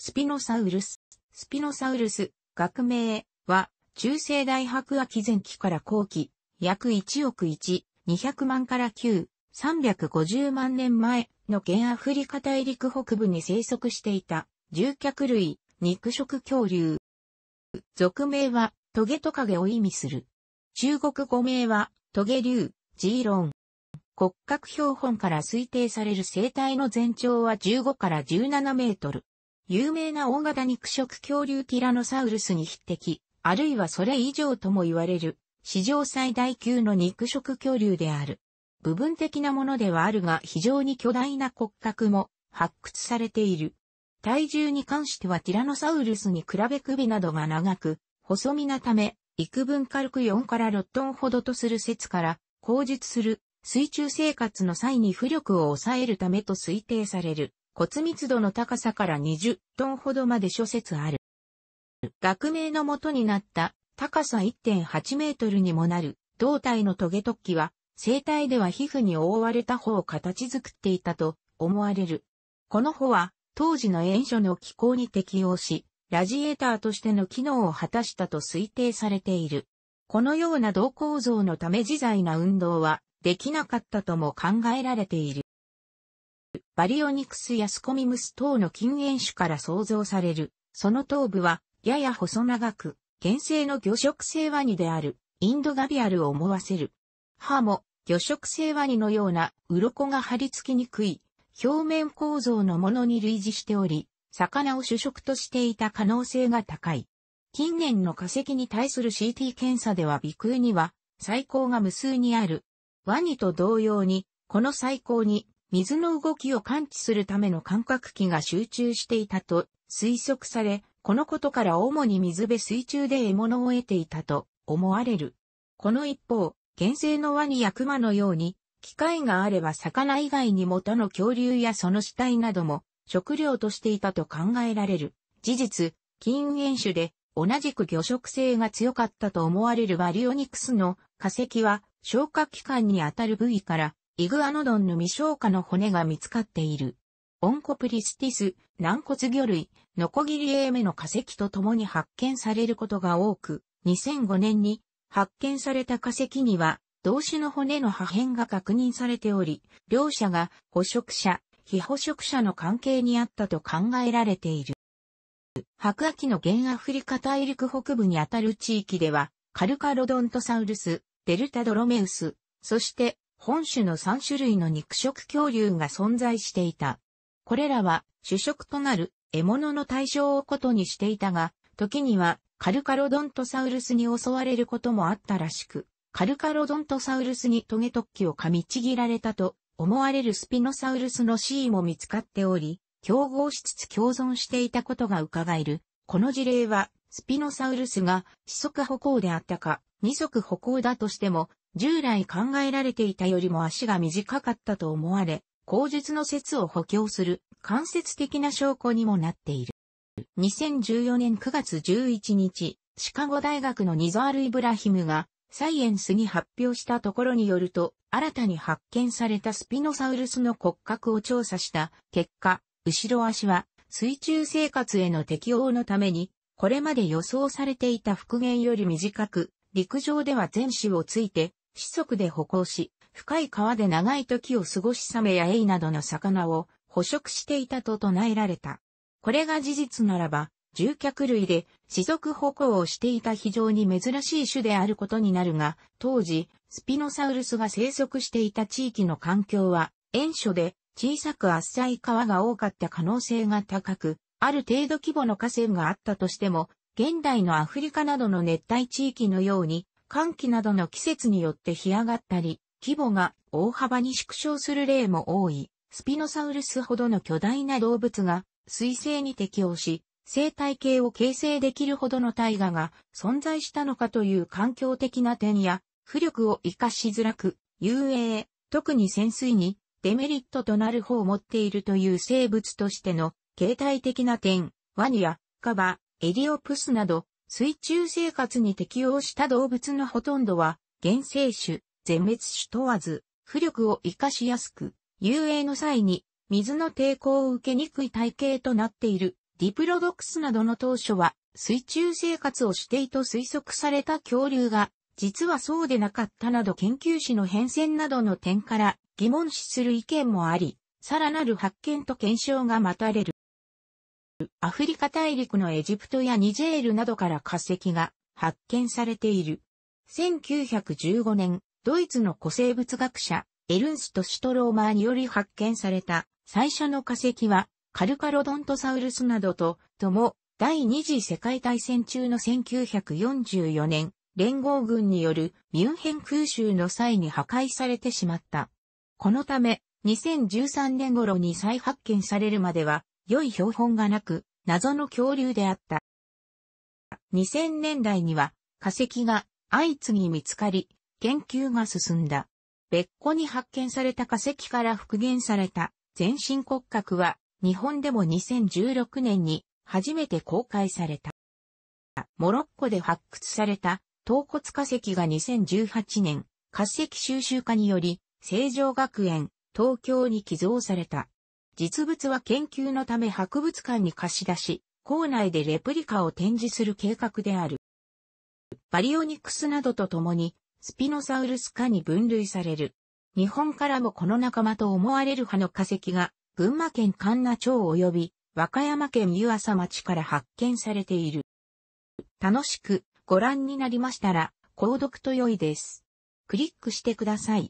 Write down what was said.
スピノサウルス。スピノサウルス、学名は、中世大白亜紀前期から後期、約1億1、200万から9、350万年前の現アフリカ大陸北部に生息していた、獣脚類、肉食恐竜。俗名は、トゲトカゲを意味する。中国語名は、トゲ竜、ジーロン。骨格標本から推定される生態の全長は15から17メートル。有名な大型肉食恐竜ティラノサウルスに匹敵、あるいはそれ以上とも言われる、史上最大級の肉食恐竜である。部分的なものではあるが非常に巨大な骨格も発掘されている。体重に関してはティラノサウルスに比べ首などが長く、細身なため、幾分軽く4から6トンほどとする説から、口述する水中生活の際に浮力を抑えるためと推定される。骨密度の高さから20トンほどまで諸説ある。学名の元になった高さ1.8メートルにもなる胴体のトゲ突起は生体では皮膚に覆われた方を形作っていたと思われる。この方は当時の炎暑の気候に適応し、ラジエーターとしての機能を果たしたと推定されている。このような銅構造のため自在な運動はできなかったとも考えられている。バリオニクスやスコミムス等の近縁種から想像される。その頭部は、やや細長く、原生の魚食性ワニである、インドガビアルを思わせる。歯も、魚食性ワニのような、鱗が張り付きにくい、表面構造のものに類似しており、魚を主食としていた可能性が高い。近年の化石に対する CT 検査では鼻腔には、細胞が無数にある。ワニと同様に、この細胞に水の動きを感知するための感覚器が集中していたと推測され、このことから主に水辺水中で獲物を得ていたと思われる。この一方、原生のワニやクマのように、機械があれば魚以外にも他の恐竜やその死体なども食料としていたと考えられる。事実、運演種で同じく魚食性が強かったと思われるバリオニクスの化石は消化器官にあたる部位からイグアノドンの未消化の骨が見つかっている。オンコプリスティス、軟骨魚類、ノコギリエーメの化石と共に発見されることが多く、2005年に発見された化石には、同種の骨の破片が確認されており、両者が捕食者、非捕食者の関係にあったと考えられている。白亜紀の原アフリカ大陸北部にあたる地域では、カルカロドントサウルス、デルタドロメウス、そして本種の3種類の肉食恐竜が存在していた。これらは主食となる獲物の対象をことにしていたが、時にはカルカロドントサウルスに襲われることもあったらしく、カルカロドントサウルスにトゲ突起を噛みちぎられたと思われるスピノサウルスの死因も見つかっており、競合しつつ共存していたことが伺える。この事例は、スピノサウルスが四足歩行であったか、二足歩行だとしても、従来考えられていたよりも足が短かったと思われ、口述の説を補強する間接的な証拠にもなっている。2014年9月11日、シカゴ大学のニザール・イブラヒムがサイエンスに発表したところによると、新たに発見されたスピノサウルスの骨格を調査した結果、後ろ足は水中生活への適応のために、これまで予想されていた復元より短く、陸上では全種をついて四足で歩行し、深い川で長い時を過ごしサメやエイなどの魚を捕食していたと唱えられた。これが事実ならば、獣脚類で四足歩行をしていた非常に珍しい種であることになるが、当時、スピノサウルスが生息していた地域の環境は、塩所で小さく浅い川が多かった可能性が高く、ある程度規模の河川があったとしても、現代のアフリカなどの熱帯地域のように寒気などの季節によって干上がったり、規模が大幅に縮小する例も多い、スピノサウルスほどの巨大な動物が水星に適応し、生態系を形成できるほどの大河が存在したのかという環境的な点や、浮力を活かしづらく、遊泳、特に潜水にデメリットとなる方を持っているという生物としての形態的な点、ワニやカバ、エリオプスなど水中生活に適応した動物のほとんどは、原生種、全滅種問わず、浮力を活かしやすく、遊泳の際に、水の抵抗を受けにくい体型となっている。ディプロドックスなどの当初は、水中生活をしていと推測された恐竜が、実はそうでなかったなど研究史の変遷などの点から疑問視する意見もあり、さらなる発見と検証が待たれる。アフリカ大陸のエジプトやニジェールなどから化石が発見されている。1915年、ドイツの古生物学者、エルンスト・シュトローマーにより発見された最初の化石は、カルカロドントサウルスなどと、とも、第二次世界大戦中の1944年、連合軍によるミュンヘン空襲の際に破壊されてしまった。このため、2013年頃に再発見されるまでは、良い標本がなく、謎の恐竜であった。2000年代には化石が相次ぎ見つかり、研究が進んだ。別個に発見された化石から復元された全身骨格は日本でも2016年に初めて公開された。モロッコで発掘された頭骨化石が2018年化石収集家により成城学園東京に寄贈された。実物は研究のため博物館に貸し出し、校内でレプリカを展示する計画である。バリオニクスなどと共に、スピノサウルス科に分類される。日本からもこの仲間と思われる派の化石が、群馬県神奈町及び和歌山県湯浅町から発見されている。楽しくご覧になりましたら、購読と良いです。クリックしてください。